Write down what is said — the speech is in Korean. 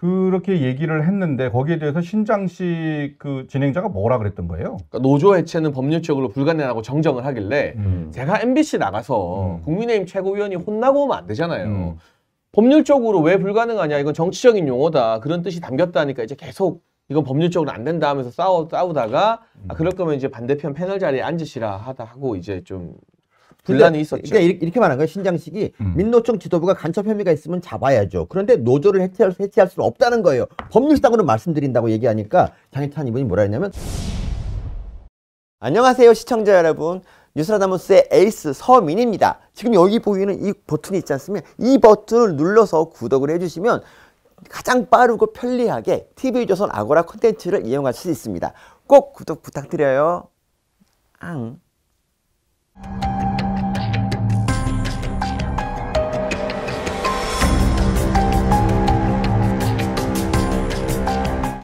그렇게 얘기를 했는데 거기에 대해서 신장식 그 진행자가 뭐라 그랬던 거예요? 그러니까 노조 해체는 법률적으로 불가능하고 정정을 하길래 음. 제가 MBC 나가서 음. 국민의힘 최고위원이 혼나고 오면 안 되잖아요. 음. 법률적으로 왜 불가능하냐 이건 정치적인 용어다 그런 뜻이 담겼다니까 이제 계속 이건 법률적으로 안 된다 하면서 싸우, 싸우다가 음. 아, 그럴 거면 이제 반대편 패널 자리에 앉으시라 하다 하고 이제 좀 분란이 있었죠. 그러니까 이렇게, 말한 거예요. 신장식이 음. 민노총 지도부가 간첩 혐의가 있으면 잡아야죠. 그런데 노조를 해체할, 해체할 수는 없다는 거예요. 법률상으로 말씀드린다고 얘기하니까 장혜찬 이분이 뭐라 했냐면 안녕하세요 시청자 여러분. 뉴스라다무스의 에이스 서민입니다. 지금 여기 보이는 이 버튼이 있지 않습니까? 이 버튼을 눌러서 구독을 해주시면 가장 빠르고 편리하게 TV조선 아고라 콘텐츠를 이용할 수 있습니다. 꼭 구독 부탁드려요. 앙.